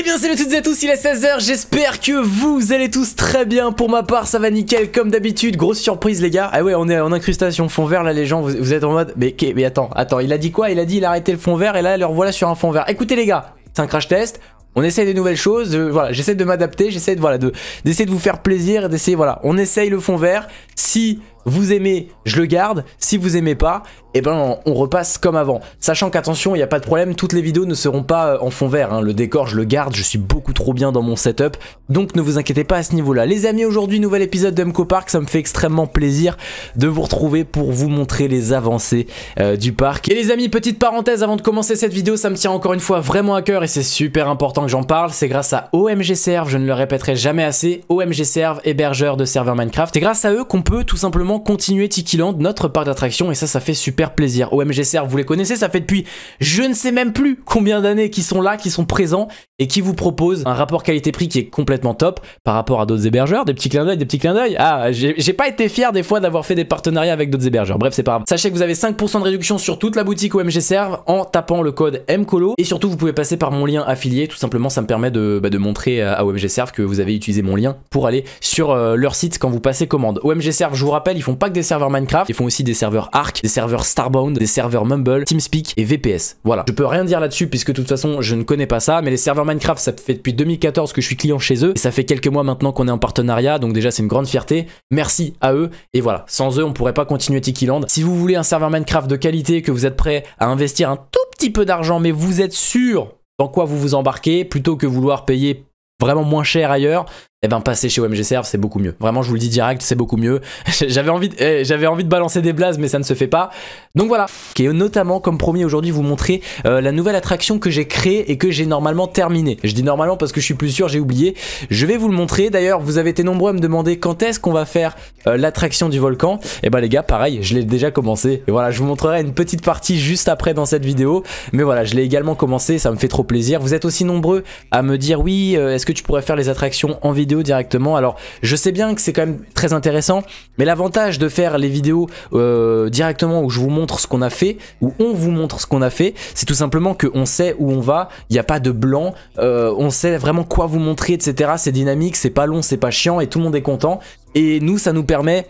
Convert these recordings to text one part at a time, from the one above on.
Eh bien salut à toutes et à tous, il est 16h, j'espère que vous allez tous très bien, pour ma part ça va nickel comme d'habitude, grosse surprise les gars, ah ouais on est en incrustation, fond vert là les gens, vous, êtes en mode, mais, mais attends, attends, il a dit quoi Il a dit il a arrêté le fond vert et là leur voilà sur un fond vert, écoutez les gars, c'est un crash test, on essaye des nouvelles choses, euh, voilà, j'essaie de m'adapter, j'essaie de, voilà, d'essayer vous faire plaisir, d'essayer, voilà, on essaye le fond vert, si vous aimez, je le garde, si vous aimez pas, et eh ben on repasse comme avant. Sachant qu'attention, il n'y a pas de problème, toutes les vidéos ne seront pas euh, en fond vert, hein. le décor je le garde, je suis beaucoup trop bien dans mon setup, donc ne vous inquiétez pas à ce niveau-là. Les amis, aujourd'hui nouvel épisode d'Emco Park, ça me fait extrêmement plaisir de vous retrouver pour vous montrer les avancées euh, du parc. Et les amis, petite parenthèse avant de commencer cette vidéo, ça me tient encore une fois vraiment à cœur et c'est super important que j'en parle, c'est grâce à OMG Serve, je ne le répéterai jamais assez, OMG Serve, hébergeur de serveurs Minecraft, et grâce à eux qu'on peut tout simplement continuer Tiki notre parc d'attraction, et ça, ça fait super plaisir. OMG vous les connaissez, ça fait depuis je ne sais même plus combien d'années qu'ils sont là, qu'ils sont présents, et qui vous propose un rapport qualité-prix qui est complètement top par rapport à d'autres hébergeurs. Des petits clins d'œil, des petits clins d'œil. Ah, j'ai pas été fier des fois d'avoir fait des partenariats avec d'autres hébergeurs. Bref, c'est pas grave. Sachez que vous avez 5% de réduction sur toute la boutique OMG Serve en tapant le code MCOLO et surtout vous pouvez passer par mon lien affilié. Tout simplement, ça me permet de, bah, montrer à OMG Serve que vous avez utilisé mon lien pour aller sur euh, leur site quand vous passez commande. OMG Serve, je vous rappelle, ils font pas que des serveurs Minecraft, ils font aussi des serveurs Arc, des serveurs Starbound, des serveurs Mumble, TeamSpeak et VPS. Voilà. Je peux rien dire là-dessus puisque de toute façon, je ne connais pas ça, mais les serveurs Minecraft, ça fait depuis 2014 que je suis client chez eux. Et ça fait quelques mois maintenant qu'on est en partenariat, donc déjà c'est une grande fierté. Merci à eux. Et voilà, sans eux, on pourrait pas continuer Tiki Si vous voulez un serveur Minecraft de qualité, que vous êtes prêt à investir un tout petit peu d'argent, mais vous êtes sûr dans quoi vous vous embarquez, plutôt que vouloir payer vraiment moins cher ailleurs, eh ben passer chez OMG Serve, c'est beaucoup mieux. Vraiment, je vous le dis direct, c'est beaucoup mieux. J'avais envie, de, eh, j'avais envie de balancer des blazes, mais ça ne se fait pas. Donc voilà. Et euh, notamment, comme promis aujourd'hui, vous montrer euh, la nouvelle attraction que j'ai créée et que j'ai normalement terminée. Je dis normalement parce que je suis plus sûr, j'ai oublié. Je vais vous le montrer. D'ailleurs, vous avez été nombreux à me demander quand est-ce qu'on va faire euh, l'attraction du volcan. Et eh ben les gars, pareil, je l'ai déjà commencé. Et voilà, je vous montrerai une petite partie juste après dans cette vidéo. Mais voilà, je l'ai également commencé, ça me fait trop plaisir. Vous êtes aussi nombreux à me dire oui, est-ce que tu pourrais faire les attractions en vidéo directement. Alors je sais bien que c'est quand même très intéressant, mais l'avantage de faire les vidéos euh, directement où je vous montre ce qu'on a fait, où on vous montre ce qu'on a fait, c'est tout simplement que on sait où on va, il n'y a pas de blanc, euh, on sait vraiment quoi vous montrer, etc. C'est dynamique, c'est pas long, c'est pas chiant et tout le monde est content. Et nous, ça nous permet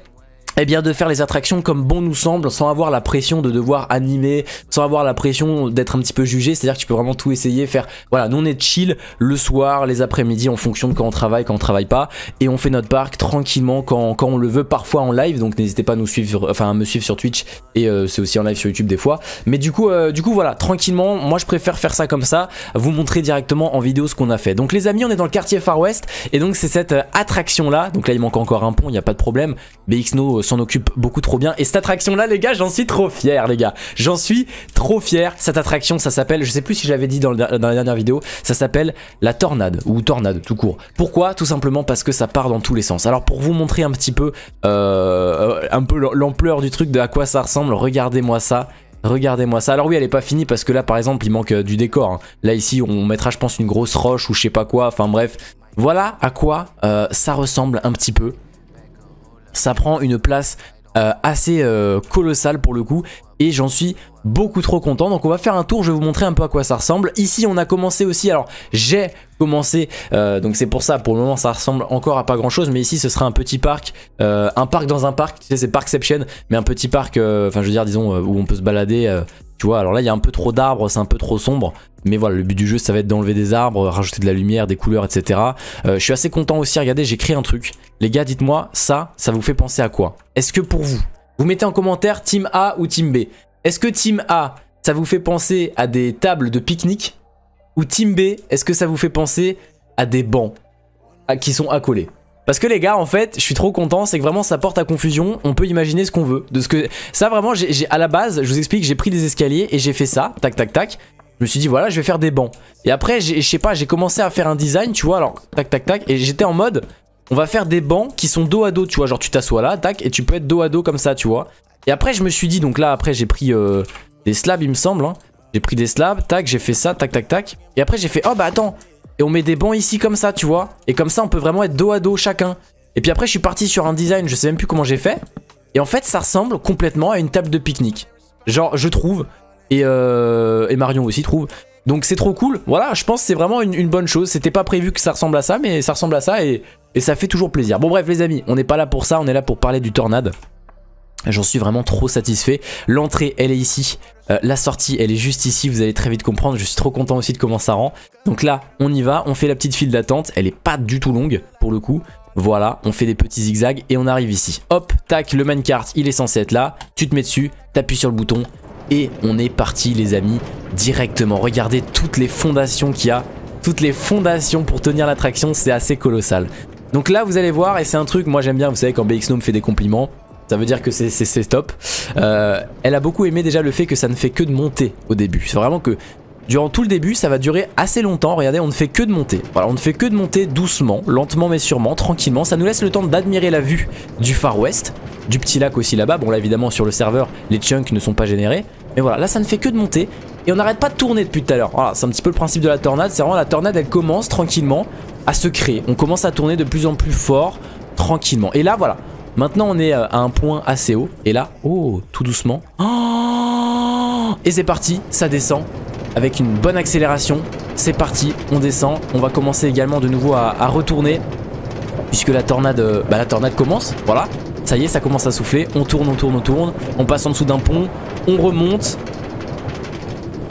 et eh bien de faire les attractions comme bon nous semble sans avoir la pression de devoir animer sans avoir la pression d'être un petit peu jugé c'est à dire que tu peux vraiment tout essayer faire voilà nous on est chill le soir les après-midi en fonction de quand on travaille quand on travaille pas et on fait notre parc tranquillement quand, quand on le veut parfois en live donc n'hésitez pas à nous suivre enfin à me suivre sur Twitch et euh, c'est aussi en live sur YouTube des fois mais du coup euh, du coup voilà tranquillement moi je préfère faire ça comme ça vous montrer directement en vidéo ce qu'on a fait donc les amis on est dans le quartier Far West et donc c'est cette euh, attraction là donc là il manque encore un pont il n'y a pas de problème BXNO euh, s'en occupe beaucoup trop bien. Et cette attraction là, les gars, j'en suis trop fier, les gars. J'en suis trop fier. Cette attraction, ça s'appelle, je sais plus si j'avais dit dans, la dernière vidéo, ça s'appelle la tornade ou tornade tout court. Pourquoi Tout simplement parce que ça part dans tous les sens. Alors pour vous montrer un petit peu, euh, un peu l'ampleur du truc, de à quoi ça ressemble, regardez-moi ça. Regardez-moi ça. Alors oui, elle est pas finie parce que là, par exemple, il manque euh, du décor. Hein. Là, ici, on mettra, je pense, une grosse roche ou je sais pas quoi. Enfin bref, voilà à quoi ça ressemble un petit peu ça prend une place euh, assez euh, colossale pour le coup et j'en suis beaucoup trop content donc on va faire un tour je vais vous montrer un peu à quoi ça ressemble ici on a commencé aussi alors j'ai commencé euh, donc c'est pour ça pour le moment ça ressemble encore à pas grand chose mais ici ce sera un petit parc un parc dans un parc tu sais c'est parkception mais un petit parc enfin je veux dire disons où on peut se balader tu vois, alors là, il y a un peu trop d'arbres, c'est un peu trop sombre. Mais voilà, le but du jeu, ça va être d'enlever des arbres, rajouter de la lumière, des couleurs, etc. Euh, je suis assez content aussi, regardez, j'ai créé un truc. Les gars, dites-moi, ça, ça vous fait penser à quoi Est-ce que pour vous, vous mettez en commentaire Team A ou Team B Est-ce que Team A, ça vous fait penser à des tables de pique-nique Ou Team B, est-ce que ça vous fait penser à des bancs qui sont accolés parce que les gars, en fait, je suis trop content, c'est que vraiment ça porte à confusion. On peut imaginer ce qu'on veut. De ce que ça vraiment, j'ai à la base, je vous explique, j'ai pris des escaliers et j'ai fait ça, tac, tac, tac. Je me suis dit voilà, je vais faire des bancs. Et après, je sais pas, j'ai commencé à faire un design, tu vois. Alors, tac, tac, tac, et j'étais en mode, on va faire des bancs qui sont dos à dos, tu vois. Genre, tu t'assois là, tac, et tu peux être dos à dos comme ça, tu vois. Et après, je me suis dit, donc là, après, j'ai pris euh, des slabs, il me semble. Hein. J'ai pris des slabs, tac, j'ai fait ça, tac, tac, tac. Et après, j'ai fait, oh bah attends, et on met des bancs ici comme ça, tu vois. Et comme ça, on peut vraiment être dos à dos chacun. Et puis après, je suis parti sur un design, je sais même plus comment j'ai fait. Et en fait, ça ressemble complètement à une table de pique-nique. Genre, je trouve. Et, euh, et Marion aussi trouve. Donc c'est trop cool. Voilà, je pense que c'est vraiment une, bonne chose. C'était pas prévu que ça ressemble à ça, mais ça ressemble à ça et, et ça fait toujours plaisir. Bon bref les amis, on n'est pas là pour ça, on est là pour parler du tornade. J'en suis vraiment trop satisfait. L'entrée, elle est ici. Euh, la sortie, elle est juste ici. Vous allez très vite comprendre. Je suis trop content aussi de comment ça rend. Donc là, on y va. On fait la petite file d'attente. Elle est pas du tout longue pour le coup. Voilà, on fait des petits zigzags et on arrive ici. Hop, tac, le minecart, il est censé être là. Tu te mets dessus, appuies sur le bouton et on est parti les amis directement. Regardez toutes les fondations qu'il y a. Toutes les fondations pour tenir l'attraction, c'est assez colossal. Donc là, vous allez voir, et c'est un truc, moi j'aime bien, vous savez, quand BXNo me fait des compliments, ça veut dire que c'est top. Euh, elle a beaucoup aimé déjà le fait que ça ne fait que de monter au début. C'est vraiment que durant tout le début, ça va durer assez longtemps. Regardez, on ne fait que de monter. Voilà, on ne fait que de monter doucement, lentement mais sûrement, tranquillement. Ça nous laisse le temps d'admirer la vue du Far West, du petit lac aussi là-bas. Bon, là, évidemment, sur le serveur, les chunks ne sont pas générés. Mais voilà, là, ça ne fait que de monter. Et on n'arrête pas de tourner depuis tout à l'heure. Voilà, c'est un petit peu le principe de la tornade. C'est vraiment la tornade, elle commence tranquillement à se créer. On commence à tourner de plus en plus fort, tranquillement. Et là, voilà, Maintenant, on est euh, à un point assez haut. Et là, oh, tout doucement. Oh et c'est parti, ça descend avec une bonne accélération. C'est parti, on descend. On va commencer également de nouveau à, à retourner puisque la tornade, euh, bah, la tornade commence. Voilà, ça y est, ça commence à souffler. On tourne, on tourne, on tourne. On passe en dessous d'un pont, on remonte.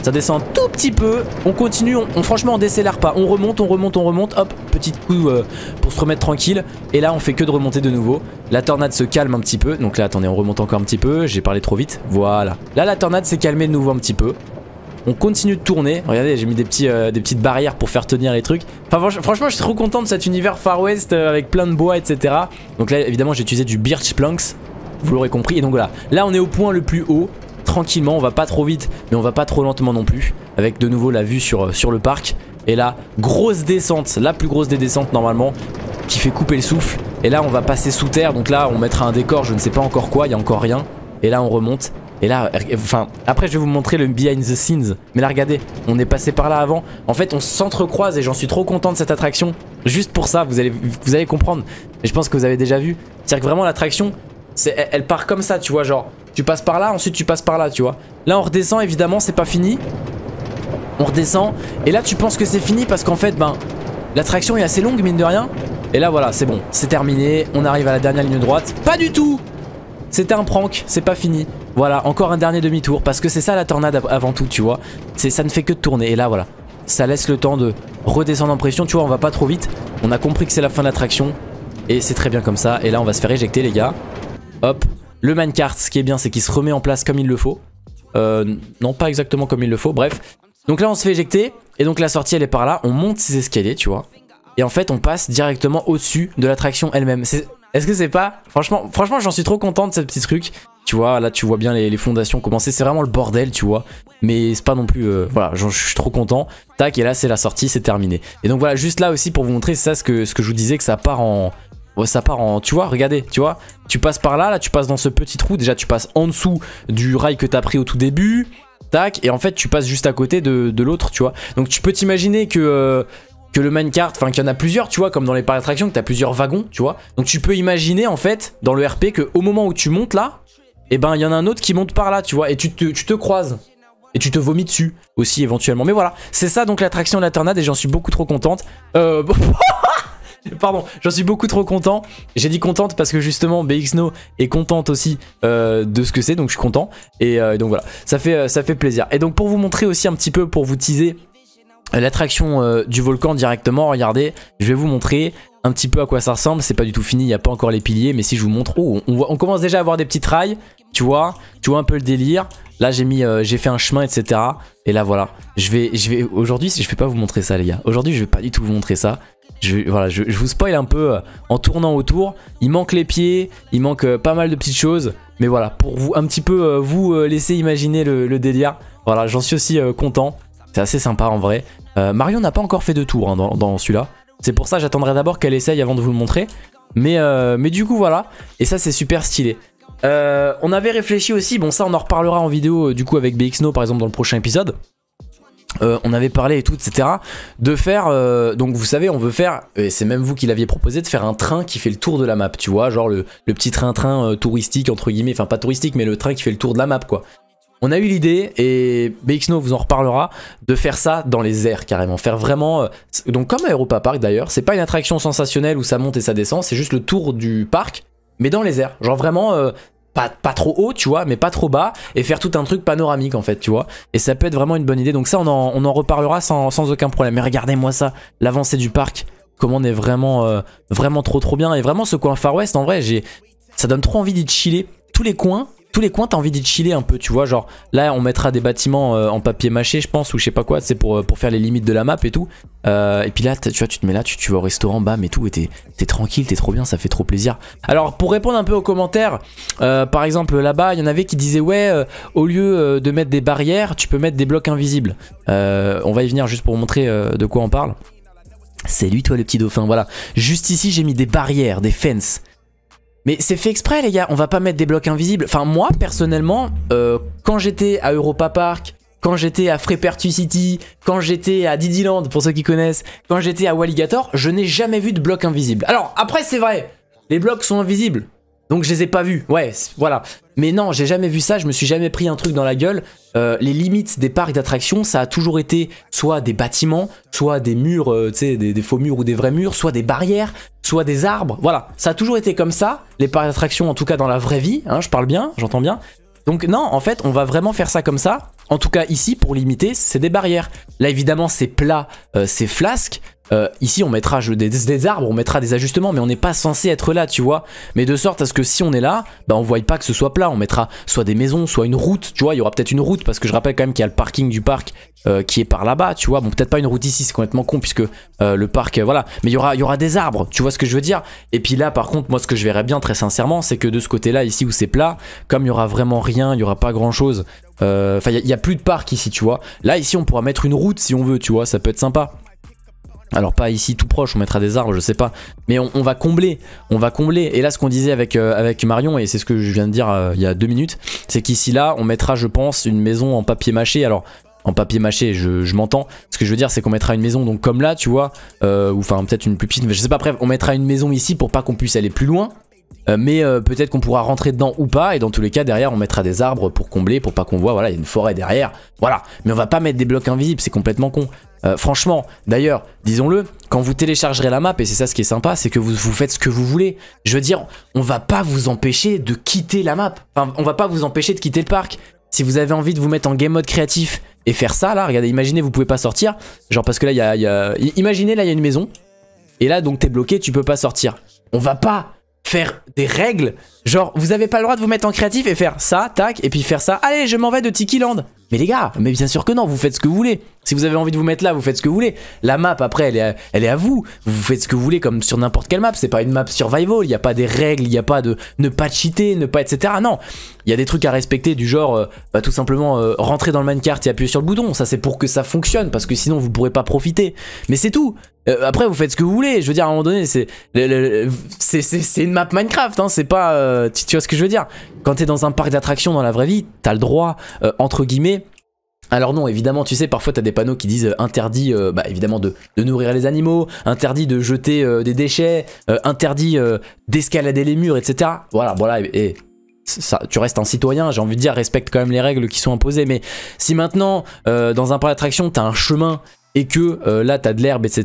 Ça descend un tout petit peu. On continue, on, franchement on décélère pas. On remonte, on remonte, on remonte. Hop, petit coup euh, pour se remettre tranquille. Et là on fait que de remonter de nouveau. La tornade se calme un petit peu. Donc là attendez, on remonte encore un petit peu. J'ai parlé trop vite. Voilà. Là la tornade s'est calmée de nouveau un petit peu. On continue de tourner. Regardez, j'ai mis des, petits, euh, des petites barrières pour faire tenir les trucs. Enfin, franchement, je suis trop content de cet univers Far West euh, avec plein de bois, etc. Donc là, évidemment, j'ai utilisé du Birch Planks. Vous l'aurez compris. Et donc voilà, là on est au point le plus haut tranquillement, on va pas trop vite, mais on va pas trop lentement non plus, avec de nouveau la vue sur, euh, sur le parc. Et là, grosse descente, la plus grosse des descentes normalement, qui fait couper le souffle. Et là, on va passer sous terre, donc là, on mettra un décor, je ne sais pas encore quoi, il y a encore rien. Et là, on remonte. Et là, er, er, enfin, après je vais vous montrer le behind the scenes. Mais là, regardez, on est passé par là avant. En fait, on s'entrecroise et j'en suis trop content de cette attraction. Juste pour ça, vous allez, vous allez comprendre. Et je pense que vous avez déjà vu. C'est-à-dire que vraiment l'attraction, elle part comme ça, tu vois, genre tu passes par là, ensuite tu passes par là, tu vois. Là, on redescend, évidemment, c'est pas fini. On redescend. Et là, tu penses que c'est fini parce qu'en fait, ben, l'attraction est assez longue, mine de rien. Et là, voilà, c'est bon. C'est terminé. On arrive à la dernière ligne droite. Pas du tout C'était un prank, c'est pas fini. Voilà, encore un dernier demi-tour. Parce que c'est ça la tornade avant tout, tu vois. Ça ne fait que tourner. Et là, voilà. Ça laisse le temps de redescendre en pression. Tu vois, on va pas trop vite. On a compris que c'est la fin de l'attraction. Et c'est très bien comme ça. Et là, on va se faire éjecter, les gars. Hop, le minecart, ce qui est bien, c'est qu'il se remet en place comme il le faut. Euh, non, pas exactement comme il le faut, bref. Donc là, on se fait éjecter. Et donc la sortie, elle est par là. On monte ces escaliers, tu vois. Et en fait, on passe directement au-dessus de l'attraction elle-même. Est-ce que c'est pas... Franchement, franchement j'en suis trop content de ce petit truc. Tu vois, là, tu vois bien les, fondations commencer. C'est vraiment le bordel, tu vois. Mais c'est pas non plus... Euh, voilà, je suis trop content. Tac, et là, c'est la sortie, c'est terminé. Et donc voilà, juste là aussi, pour vous montrer, c'est ça ce que, ce que je vous disais, que ça part en ça part en... Tu vois, regardez, tu vois, tu passes par là, là tu passes dans ce petit trou, déjà tu passes en dessous du rail que t'as pris au tout début, tac, et en fait tu passes juste à côté de, l'autre, tu vois. Donc tu peux t'imaginer que... Euh, que le minecart, enfin qu'il y en a plusieurs, tu vois, comme dans les parcs d'attraction, que t'as plusieurs wagons, tu vois. Donc tu peux imaginer en fait dans le RP que au moment où tu montes là, et eh ben il y en a un autre qui monte par là, tu vois, et tu te, tu te croises. Et tu te vomis dessus aussi éventuellement. Mais voilà, c'est ça donc l'attraction de la et j'en suis beaucoup trop contente. Euh... Pardon, j'en suis beaucoup trop content. J'ai dit contente parce que justement BXNO est contente aussi euh, de ce que c'est, donc je suis content. Et euh, donc voilà, ça fait, euh, ça fait plaisir. Et donc pour vous montrer aussi un petit peu, pour vous teaser l'attraction du volcan directement, regardez, je vais vous montrer un petit peu à quoi ça ressemble. C'est pas du tout fini, il n'y a pas encore les piliers, mais si je vous montre, oh, on, commence déjà à avoir des petits trails, tu vois, tu vois un peu le délire. Là j'ai mis, j'ai fait un chemin, etc. Et là voilà, je vais, je vais aujourd'hui, si je vais pas vous montrer ça les gars. Aujourd'hui je vais pas du tout vous montrer ça je, voilà, je, vous spoil un peu euh, en tournant autour. Il manque les pieds, il manque euh, pas mal de petites choses. Mais voilà, pour vous un petit peu euh, vous laisser imaginer le, délire. Voilà, j'en suis aussi content. C'est assez sympa en vrai. Mario n'a pas encore fait de tour hein, dans, celui-là. C'est pour ça j'attendrai d'abord qu'elle essaye avant de vous le montrer. Mais, mais du coup voilà, et ça c'est super stylé. on avait réfléchi aussi, bon ça on en reparlera en vidéo du coup avec BXNO par exemple dans le prochain épisode. Euh, on avait parlé et tout, etc. De faire, euh, donc vous savez, on veut faire, et c'est même vous qui l'aviez proposé, de faire un train qui fait le tour de la map, tu vois, genre le, petit train-train euh, touristique, entre guillemets, enfin pas touristique, mais le train qui fait le tour de la map, quoi. On a eu l'idée, et BXNO vous en reparlera, de faire ça dans les airs carrément. Faire vraiment, donc comme à Park d'ailleurs, c'est pas une attraction sensationnelle où ça monte et ça descend, c'est juste le tour du parc, mais dans les airs. Genre vraiment, pas, trop haut, tu vois, mais pas trop bas, et faire tout un truc panoramique en fait, tu vois. Et ça peut être vraiment une bonne idée. Donc ça, on en, reparlera sans, aucun problème. Mais regardez-moi ça, l'avancée du parc, comment on est vraiment, euh, vraiment trop trop bien. Et vraiment, ce coin Far West, en vrai, j'ai, ça donne trop envie d'y chiller. Tous les coins, tous les coins, t'as envie d'y chiller un peu, tu vois. Genre, là, on mettra des bâtiments euh, en papier mâché, je pense, ou je sais pas quoi, c'est pour, euh, pour faire les limites de la map et tout. Euh, et puis là, tu vois, tu te mets là, tu, tu vas au restaurant, bam et tout, et t'es tranquille, t'es trop bien, ça fait trop plaisir. Alors, pour répondre un peu aux commentaires, par exemple, là-bas, il y en avait qui disaient, ouais, au lieu de mettre des barrières, tu peux mettre des blocs invisibles. on va y venir juste pour montrer de quoi on parle. C'est lui, toi, le petit dauphin, voilà. Juste ici, j'ai mis des barrières, des fences. Mais c'est fait exprès les gars, on va pas mettre des blocs invisibles. Enfin moi personnellement, euh, quand j'étais à Europa Park, quand j'étais à Frépertu City, quand j'étais à Didyland pour ceux qui connaissent, quand j'étais à Walligator, je n'ai jamais vu de blocs invisibles. Alors après c'est vrai, les blocs sont invisibles, donc je les ai pas vus, ouais, voilà. Mais non, j'ai jamais vu ça, je me suis jamais pris un truc dans la gueule. Euh, les limites des parcs d'attractions, ça a toujours été soit des bâtiments, soit des murs, euh, tu sais, des, faux murs ou des vrais murs, soit des barrières, soit des arbres. Voilà, ça a toujours été comme ça, les parcs d'attractions, en tout cas dans la vraie vie, hein, je parle bien, j'entends bien. Donc non, en fait, on va vraiment faire ça comme ça. En tout cas, ici, pour limiter, c'est des barrières. Là, évidemment, c'est plat, euh, c'est flasque. Euh, ici on mettra des, arbres, on mettra des ajustements, mais on n'est pas censé être là, tu vois. Mais de sorte à ce que si on est là, bah on voit pas que ce soit plat, on mettra soit des maisons, soit une route, tu vois, il y aura peut-être une route, parce que je rappelle quand même qu'il y a le parking du parc euh, qui est par là-bas, tu vois. Bon, peut-être pas une route ici, c'est complètement con, puisque euh, le parc, voilà. Mais il y aura, y aura des arbres, tu vois ce que je veux dire. Et puis là, par contre, moi ce que je verrais bien, très sincèrement, c'est que de ce côté-là, ici où c'est plat, comme il y aura vraiment rien, il n'y aura pas grand-chose, Enfin, il n'y a, plus de parc ici, tu vois. Là, ici, on pourra mettre une route si on veut, tu vois, ça peut être sympa. Alors pas ici tout proche, on mettra des arbres, je sais pas. Mais on, va combler, on va combler. Et là ce qu'on disait avec, euh, avec Marion, et c'est ce que je viens de dire euh, il y a deux minutes, c'est qu'ici là on mettra je pense une maison en papier mâché. Alors en papier mâché, je, m'entends. Ce que je veux dire c'est qu'on mettra une maison donc comme là tu vois, euh, ou enfin peut-être une plus petite, mais je sais pas, bref, on mettra une maison ici pour pas qu'on puisse aller plus loin. Euh, mais euh, peut-être qu'on pourra rentrer dedans ou pas et dans tous les cas derrière on mettra des arbres pour combler pour pas qu'on voit voilà il y a une forêt derrière voilà mais on va pas mettre des blocs invisibles c'est complètement con euh, franchement d'ailleurs disons-le quand vous téléchargerez la map et c'est ça ce qui est sympa c'est que vous, faites ce que vous voulez je veux dire on va pas vous empêcher de quitter la map enfin on va pas vous empêcher de quitter le parc si vous avez envie de vous mettre en game mode créatif et faire ça là regardez imaginez vous pouvez pas sortir genre parce que là il a, y a imaginez là il y a une maison et là donc t'es bloqué tu peux pas sortir on va pas faire des règles. Genre, vous avez pas le droit de vous mettre en créatif et faire ça, tac, et puis faire ça. Allez, je m'en vais de Tiki Land. Mais les gars, mais bien sûr que non, vous faites ce que vous voulez. Si vous avez envie de vous mettre là, vous faites ce que vous voulez. La map, après, elle est à, elle est à vous. Vous faites ce que vous voulez, comme sur n'importe quelle map. C'est pas une map survival. Il n'y a pas des règles. Il n'y a pas de ne pas cheater, ne pas, etc. Non. Il y a des trucs à respecter, du genre, euh, bah, tout simplement, euh, rentrer dans le minecart et appuyer sur le bouton. Ça, c'est pour que ça fonctionne, parce que sinon, vous pourrez pas profiter. Mais c'est tout. Euh, après, vous faites ce que vous voulez. Je veux dire, à un moment donné, c'est une map Minecraft. Hein. c'est pas. tu, vois ce que je veux dire Quand t'es dans un parc d'attractions dans la vraie vie, t'as le droit, entre guillemets, alors non, évidemment, tu sais, parfois t'as des panneaux qui disent euh, interdit, euh, bah, évidemment, de, nourrir les animaux, interdit de jeter euh, des déchets, interdit d'escalader les murs, etc. Voilà, voilà, et, ça, tu restes un citoyen, j'ai envie de dire, respecte quand même les règles qui sont imposées. Mais si maintenant, dans un parc d'attraction, t'as un chemin et que là là t'as de l'herbe etc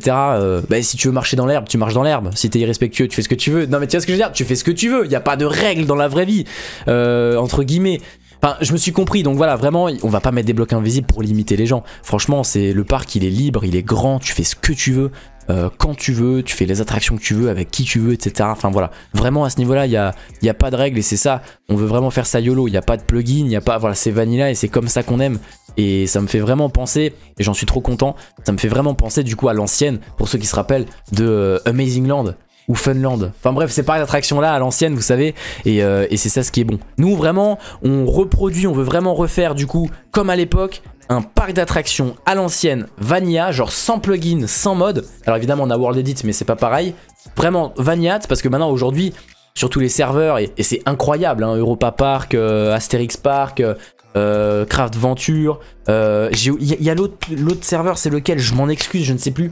bah si tu veux marcher dans l'herbe tu marches dans l'herbe si t'es irrespectueux tu fais ce que tu veux non mais tu vois ce que je veux dire tu fais ce que tu veux il y a pas de règles dans la vraie vie entre guillemets Enfin, je me suis compris, donc voilà, vraiment, on va pas mettre des blocs invisibles pour limiter les gens. Franchement, c'est le parc, il est libre, il est grand, tu fais ce que tu veux, euh, quand tu veux, tu fais les attractions que tu veux, avec qui tu veux, etc. Enfin voilà, vraiment à ce niveau-là, il n'y a, y a pas de règles et c'est ça, on veut vraiment faire ça YOLO, il n'y a pas de plugin, il n'y a pas, voilà, c'est vanilla et c'est comme ça qu'on aime. Et ça me fait vraiment penser, et j'en suis trop content, ça me fait vraiment penser du coup à l'ancienne, pour ceux qui se rappellent, de euh, Amazing Land ou Funland. Enfin bref, c'est pas l'attraction là à l'ancienne, vous savez, euh, et, c'est ça ce qui est bon. Nous vraiment, on reproduit, on veut vraiment refaire du coup, comme à l'époque, un parc d'attractions à l'ancienne, Vanilla, genre sans plugin, sans mode. Alors évidemment, on a World Edit, mais c'est pas pareil. Vraiment Vanilla, parce que maintenant aujourd'hui, sur tous les serveurs, et, c'est incroyable, hein, Europa Park, euh, Asterix Park, euh, Craft euh, il y a, l'autre serveur, c'est lequel, je m'en excuse, je ne sais plus.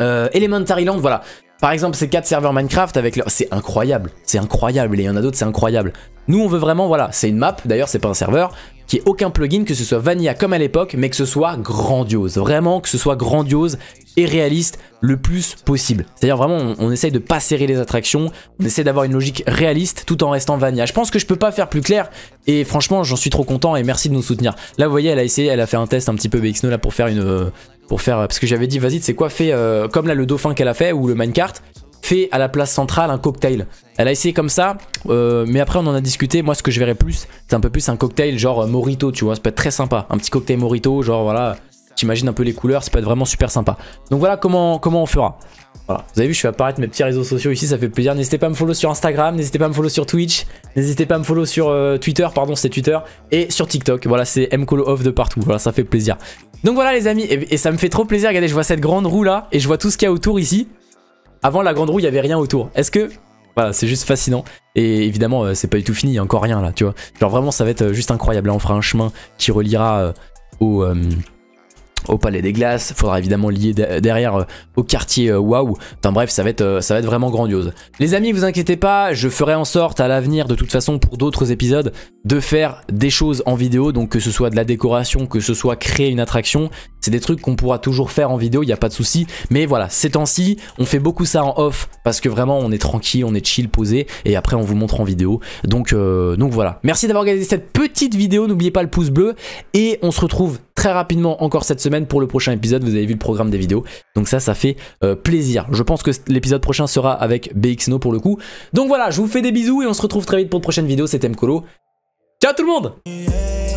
Euh, Elementary voilà. Par exemple, ces quatre serveurs Minecraft avec leur... C'est incroyable, c'est incroyable, et il y en a d'autres, c'est incroyable. Nous, on veut vraiment, voilà, c'est une map, d'ailleurs, c'est pas un serveur, qui ait aucun plugin, que ce soit Vanilla comme à l'époque, mais que ce soit grandiose. Vraiment, que ce soit grandiose et réaliste le plus possible. C'est-à-dire vraiment, on, essaye de pas serrer les attractions, on essaie d'avoir une logique réaliste tout en restant Vanilla. Je pense que je peux pas faire plus clair, et franchement, j'en suis trop content, et merci de nous soutenir. Là, vous voyez, elle a essayé, elle a fait un test un petit peu BXNO là pour faire une... Euh, pour faire. Parce que j'avais dit, vas-y, c'est quoi, fais euh, comme là le dauphin qu'elle a fait ou le minecart, fait à la place centrale un cocktail. Elle a essayé comme ça, euh, mais après on en a discuté. Moi, ce que je verrais plus, c'est un peu plus un cocktail genre euh, morito, tu vois. Ça peut être très sympa. Un petit cocktail morito, genre voilà, J'imagine un peu les couleurs, ça peut être vraiment super sympa. Donc voilà comment, comment on fera. Voilà. Vous avez vu, je fais apparaître mes petits réseaux sociaux ici, ça fait plaisir. N'hésitez pas à me follow sur Instagram, n'hésitez pas à me follow sur Twitch, n'hésitez pas à me follow sur euh, Twitter, pardon, c'est Twitter, et sur TikTok. Voilà, c'est Mcolo de partout. Voilà, ça fait plaisir. Donc voilà, les amis, et, ça me fait trop plaisir. Regardez, je vois cette grande roue là, et je vois tout ce qu'il y a autour ici. Avant la grande roue, il n'y avait rien autour. Est-ce que voilà, c'est juste fascinant. Et évidemment, euh, c'est pas du tout fini, il y a encore rien là, tu vois. Genre vraiment, ça va être euh, juste incroyable. Là, on fera un chemin qui reliera au au Palais des Glaces, faudra évidemment lier derrière euh, au quartier euh, Waouh. Enfin bref, ça va, être, euh, ça va être vraiment grandiose. Les amis, vous inquiétez pas, je ferai en sorte à l'avenir, de toute façon, pour d'autres épisodes, de faire des choses en vidéo, donc que ce soit de la décoration, que ce soit créer une attraction, c'est des trucs qu'on pourra toujours faire en vidéo, il n'y a pas de souci. Mais voilà, ces temps-ci, on fait beaucoup ça en off, parce que vraiment, on est tranquille, on est chill, posé, et après, on vous montre en vidéo. Donc, donc voilà. Merci d'avoir regardé cette petite vidéo, n'oubliez pas le pouce bleu, et on se retrouve très rapidement encore cette semaine pour le prochain épisode. Vous avez vu le programme des vidéos. Donc ça, ça fait euh, plaisir. Je pense que l'épisode prochain sera avec BXNO pour le coup. Donc voilà, je vous fais des bisous et on se retrouve très vite pour une prochaine vidéo. C'était Mkolo. Ciao tout le monde